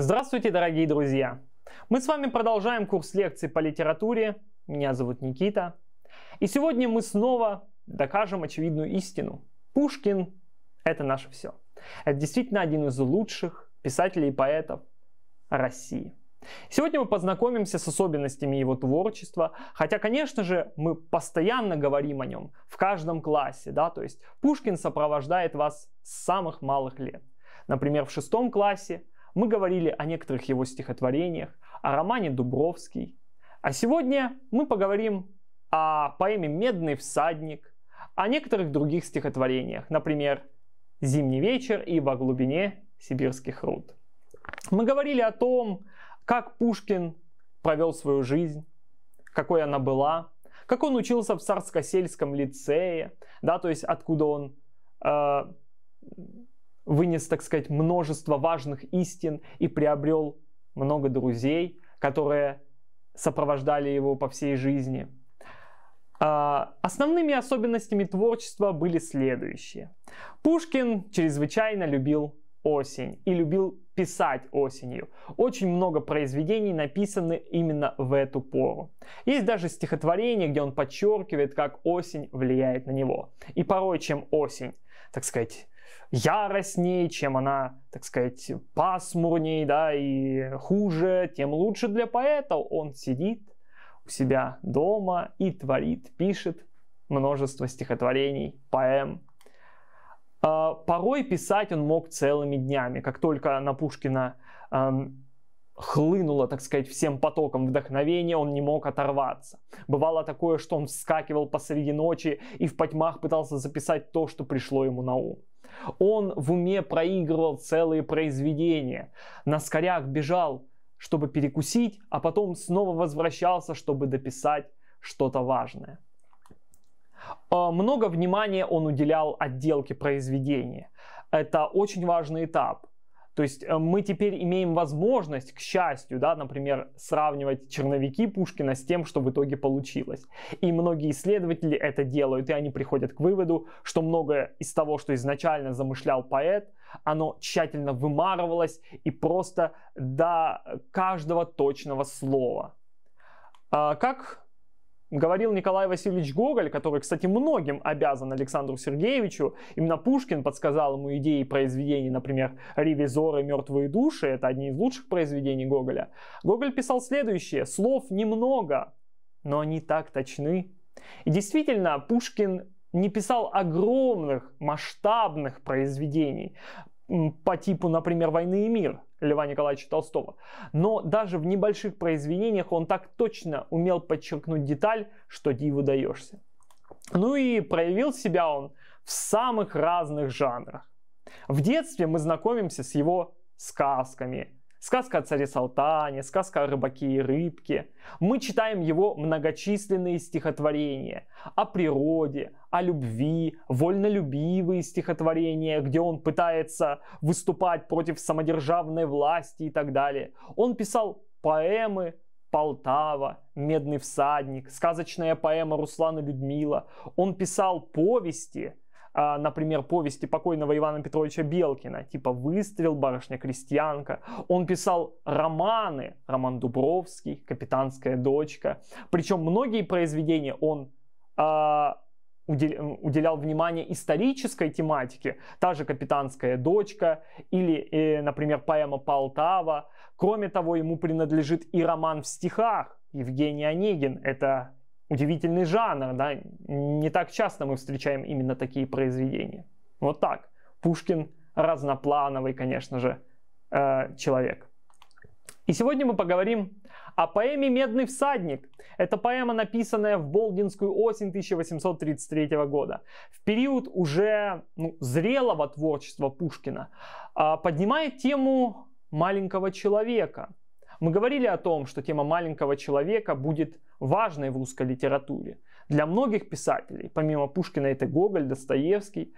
Здравствуйте, дорогие друзья! Мы с вами продолжаем курс лекций по литературе. Меня зовут Никита. И сегодня мы снова докажем очевидную истину. Пушкин – это наше все. Это действительно один из лучших писателей и поэтов России. Сегодня мы познакомимся с особенностями его творчества, хотя, конечно же, мы постоянно говорим о нем в каждом классе, да, то есть Пушкин сопровождает вас с самых малых лет. Например, в шестом классе – мы говорили о некоторых его стихотворениях, о романе Дубровский. А сегодня мы поговорим о поэме «Медный всадник», о некоторых других стихотворениях, например, «Зимний вечер» и «Во глубине сибирских руд». Мы говорили о том, как Пушкин провел свою жизнь, какой она была, как он учился в Царско-сельском лицее, да, то есть откуда он э, вынес, так сказать, множество важных истин и приобрел много друзей, которые сопровождали его по всей жизни. А, основными особенностями творчества были следующие. Пушкин чрезвычайно любил осень и любил писать осенью. Очень много произведений написаны именно в эту пору. Есть даже стихотворение, где он подчеркивает, как осень влияет на него. И порой, чем осень, так сказать, яростней, чем она, так сказать, пасмурней, да, и хуже, тем лучше для поэта. Он сидит у себя дома и творит, пишет множество стихотворений, поэм. А, порой писать он мог целыми днями. Как только на Пушкина эм, хлынуло, так сказать, всем потоком вдохновения, он не мог оторваться. Бывало такое, что он вскакивал посреди ночи и в потьмах пытался записать то, что пришло ему на ум. Он в уме проигрывал целые произведения. На скорях бежал, чтобы перекусить, а потом снова возвращался, чтобы дописать что-то важное. А, много внимания он уделял отделке произведения. Это очень важный этап. То есть э, мы теперь имеем возможность, к счастью, да, например, сравнивать черновики Пушкина с тем, что в итоге получилось. И многие исследователи это делают, и они приходят к выводу, что многое из того, что изначально замышлял поэт, оно тщательно вымарывалось и просто до каждого точного слова. А как говорил Николай Васильевич Гоголь, который, кстати, многим обязан Александру Сергеевичу. Именно Пушкин подсказал ему идеи произведений, например, «Ревизоры. Мертвые души». Это одни из лучших произведений Гоголя. Гоголь писал следующее. «Слов немного, но они так точны». И действительно, Пушкин не писал огромных, масштабных произведений по типу, например, «Войны и мир», Льва Николаевича Толстого. Но даже в небольших произведениях он так точно умел подчеркнуть деталь, что диву даешься. Ну и проявил себя он в самых разных жанрах. В детстве мы знакомимся с его сказками – Сказка о царе Салтане, сказка о рыбаке и рыбке. Мы читаем его многочисленные стихотворения о природе, о любви, вольнолюбивые стихотворения, где он пытается выступать против самодержавной власти и так далее. Он писал поэмы, Полтава, Медный всадник, сказочная поэма Руслана Людмила. Он писал повести, а, например, повести покойного Ивана Петровича Белкина, типа «Выстрел», «Барышня-крестьянка». Он писал романы, роман Дубровский, «Капитанская дочка». Причем многие произведения он а, уделял внимание исторической тематике, та же «Капитанская дочка» или, э, например, поэма «Полтава». Кроме того, ему принадлежит и роман в стихах Евгений Онегин. Это удивительный жанр, да, не так часто мы встречаем именно такие произведения. Вот так. Пушкин разноплановый, конечно же, э, человек. И сегодня мы поговорим о поэме «Медный всадник». Это поэма, написанная в Болдинскую осень 1833 года, в период уже ну, зрелого творчества Пушкина, э, поднимает тему маленького человека – мы говорили о том, что тема маленького человека будет важной в русской литературе. Для многих писателей, помимо Пушкина, это Гоголь, Достоевский.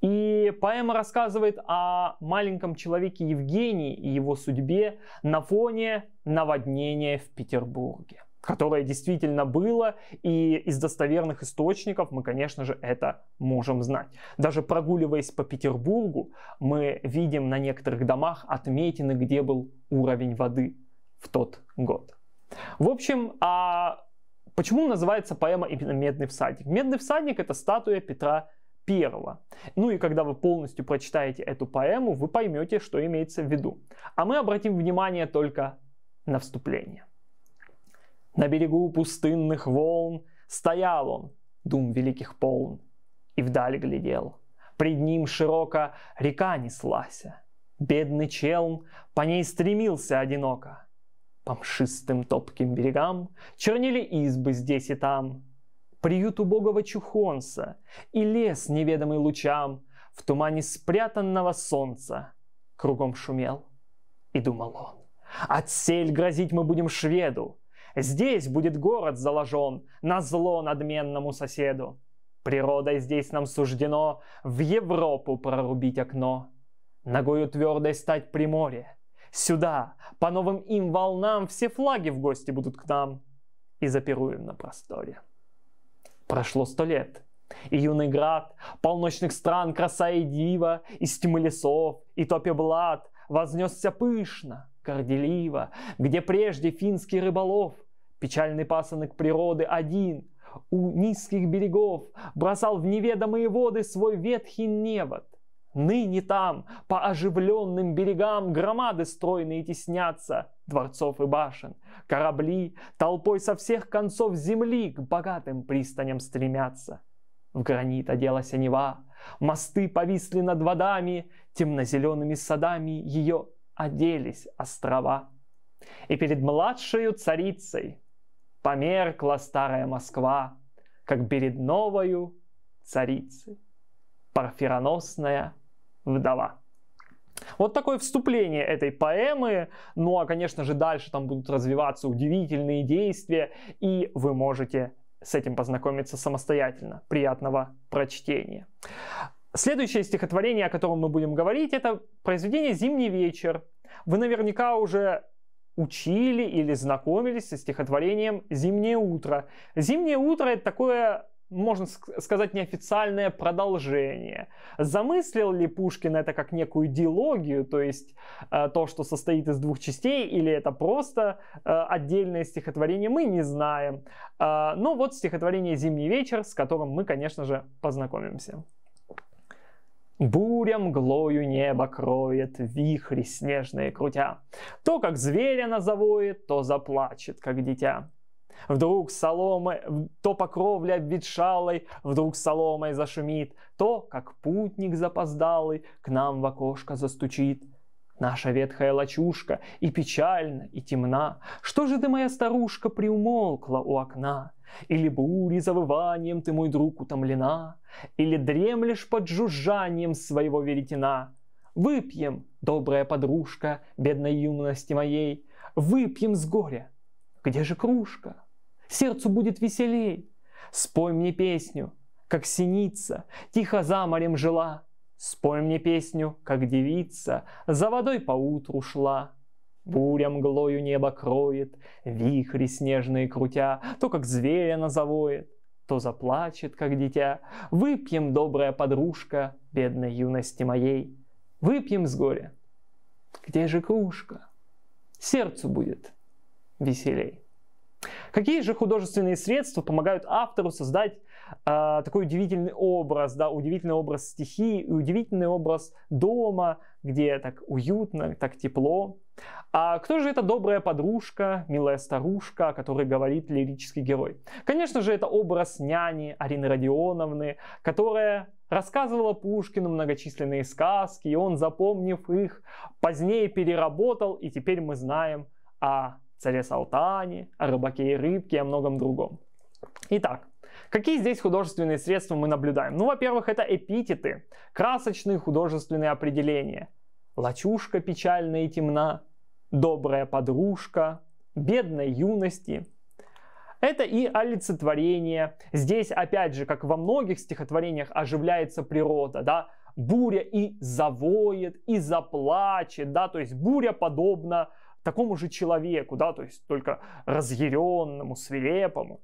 И поэма рассказывает о маленьком человеке Евгении и его судьбе на фоне наводнения в Петербурге которое действительно было, и из достоверных источников мы, конечно же, это можем знать. Даже прогуливаясь по Петербургу, мы видим на некоторых домах отметины, где был уровень воды в тот год. В общем, а почему называется поэма именно «Медный всадник»? «Медный всадник» — это статуя Петра первого. Ну и когда вы полностью прочитаете эту поэму, вы поймете, что имеется в виду. А мы обратим внимание только на вступление. На берегу пустынных волн стоял он, дум великих полн, и вдаль глядел. Пред ним широко река неслася. Бедный челн по ней стремился одиноко по мшистым топким берегам чернили избы здесь и там, приют убогого чухонца и лес неведомый лучам в тумане спрятанного солнца кругом шумел и думал он. Отсель грозить мы будем шведу, здесь будет город заложен на зло надменному соседу. Природой здесь нам суждено в Европу прорубить окно, ногою твердой стать при море — сюда. По новым им волнам все флаги в гости будут к нам. И запируем на просторе. Прошло сто лет, и юный град полночных стран краса и дива, из тьмы лесов и топи блад вознесся пышно, горделиво, где прежде финский рыболов, печальный пасынок природы один, у низких берегов бросал в неведомые воды свой ветхий невод Ныне там, по оживленным берегам, громады стройные теснятся, дворцов и башен. Корабли толпой со всех концов земли к богатым пристаням стремятся. В гранит оделась Нева, мосты повисли над водами, темно зелеными садами ее оделись острова. И перед младшею царицей померкла старая Москва, как перед новою царицей, парфироносная вдова. Вот такое вступление этой поэмы. Ну а, конечно же, дальше там будут развиваться удивительные действия, и вы можете с этим познакомиться самостоятельно. Приятного прочтения. Следующее стихотворение, о котором мы будем говорить, это произведение «Зимний вечер». Вы наверняка уже учили или знакомились со стихотворением «Зимнее утро». «Зимнее утро» — это такое можно сказать, неофициальное продолжение. Замыслил ли Пушкин это как некую диалогию, то есть э, то, что состоит из двух частей, или это просто э, отдельное стихотворение, мы не знаем. Э, но ну вот стихотворение «Зимний вечер», с которым мы, конечно же, познакомимся. Буря мглою небо кроет, вихри снежные крутя. То, как зверь она завоет, то заплачет, как дитя. Вдруг соломы, то покровля обветшалой, Вдруг соломой зашумит, То, как путник запоздалый, К нам в окошко застучит. Наша ветхая лачушка и печальна, и темна. Что же ты, моя старушка, приумолкла у окна? Или бури завыванием ты, мой друг, утомлена? Или дремлешь под жужжанием своего веретена? Выпьем, добрая подружка, бедной юности моей, Выпьем с горя. Где же кружка? сердцу будет веселей. Спой мне песню, как синица, тихо за морем жила. Спой мне песню, как девица, за водой поутру шла. Буря мглою небо кроет, вихри снежные крутя, то как зверя завоет, то заплачет, как дитя. Выпьем, добрая подружка, бедной юности моей, выпьем с горя. Где же кружка? Сердцу будет веселей. Какие же художественные средства помогают автору создать э, такой удивительный образ, да, удивительный образ стихии и удивительный образ дома, где так уютно, так тепло. А кто же эта добрая подружка, милая старушка, о которой говорит лирический герой? Конечно же, это образ няни Арины Родионовны, которая рассказывала Пушкину многочисленные сказки, и он, запомнив их, позднее переработал, и теперь мы знаем о царе Салтане, о рыбаке и рыбке и о многом другом. Итак, Какие здесь художественные средства мы наблюдаем? Ну, во-первых, это эпитеты, красочные художественные определения. Лачушка печальная и темна, добрая подружка, бедной юности. Это и олицетворение. Здесь, опять же, как во многих стихотворениях, оживляется природа, да, буря и завоет, и заплачет, да, то есть буря подобна такому же человеку, да, то есть только разъяренному, свирепому.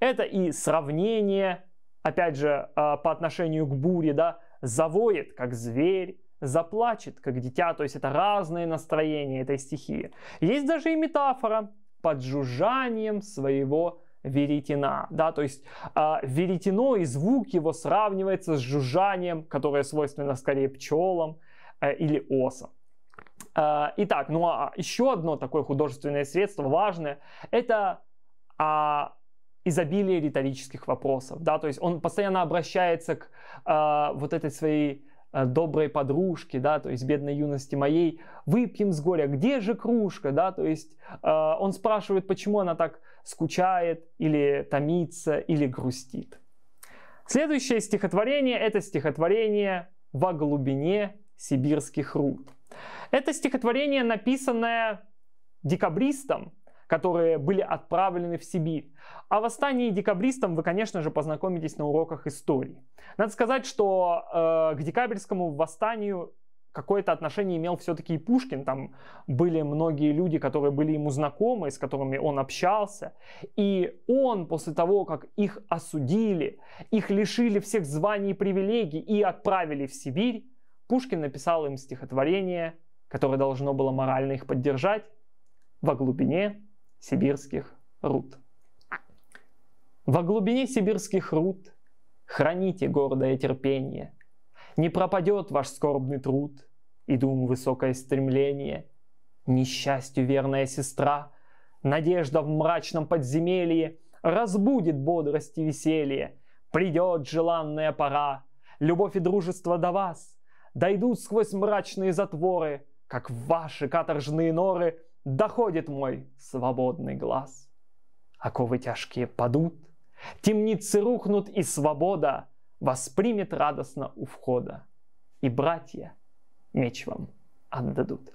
Это и сравнение, опять же, а, по отношению к буре, да, завоет, как зверь, заплачет, как дитя, то есть это разные настроения этой стихии. Есть даже и метафора под жужжанием своего веретена, да, то есть э, веретено и звук его сравнивается с жужжанием, которое свойственно скорее пчелам э, или осам. А, итак, ну а еще одно такое художественное средство важное – это а, изобилие риторических вопросов, да, то есть он постоянно обращается к а, вот этой своей э, доброй подружке, да, то есть бедной юности моей, выпьем с горя, где же кружка, да, то есть э, он спрашивает, почему она так скучает или томится или грустит. Следующее стихотворение – это стихотворение «Во глубине сибирских руд». Это стихотворение, написанное декабристом, которые были отправлены в Сибирь. О восстании декабристам вы, конечно же, познакомитесь на уроках истории. Надо сказать, что э, к декабрьскому восстанию какое-то отношение имел все-таки и Пушкин. Там были многие люди, которые были ему знакомы, с которыми он общался. И он после того, как их осудили, их лишили всех званий и привилегий и отправили в Сибирь, Пушкин написал им стихотворение которое должно было морально их поддержать во глубине сибирских руд. Во глубине сибирских руд храните гордое терпение. Не пропадет ваш скорбный труд и дум высокое стремление. Несчастью верная сестра, надежда в мрачном подземелье разбудит бодрость и веселье. Придет желанная пора, любовь и дружество до вас дойдут сквозь мрачные затворы, как в ваши каторжные норы доходит мой свободный глаз. Оковы а тяжкие падут, темницы рухнут, и свобода воспримет радостно у входа, и братья меч вам отдадут.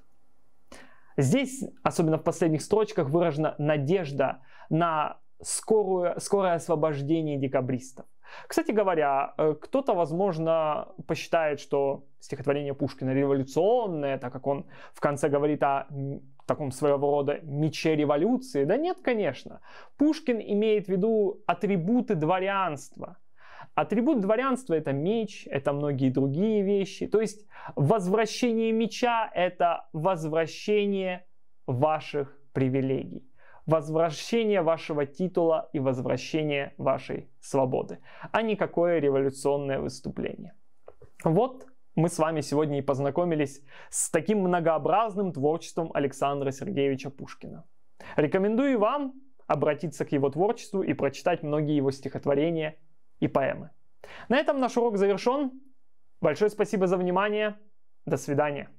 Здесь, особенно в последних строчках, выражена надежда на скорую, скорое освобождение декабристов. Кстати говоря, э, кто-то, возможно, посчитает, что стихотворение Пушкина революционное, так как он в конце говорит о таком своего рода мече революции. Да нет, конечно. Пушкин имеет в виду атрибуты дворянства. Атрибут дворянства – это меч, это многие другие вещи. То есть возвращение меча – это возвращение ваших привилегий возвращение вашего титула и возвращение вашей свободы, а не какое революционное выступление. Вот мы с вами сегодня и познакомились с таким многообразным творчеством Александра Сергеевича Пушкина. Рекомендую вам обратиться к его творчеству и прочитать многие его стихотворения и поэмы. На этом наш урок завершен. Большое спасибо за внимание. До свидания.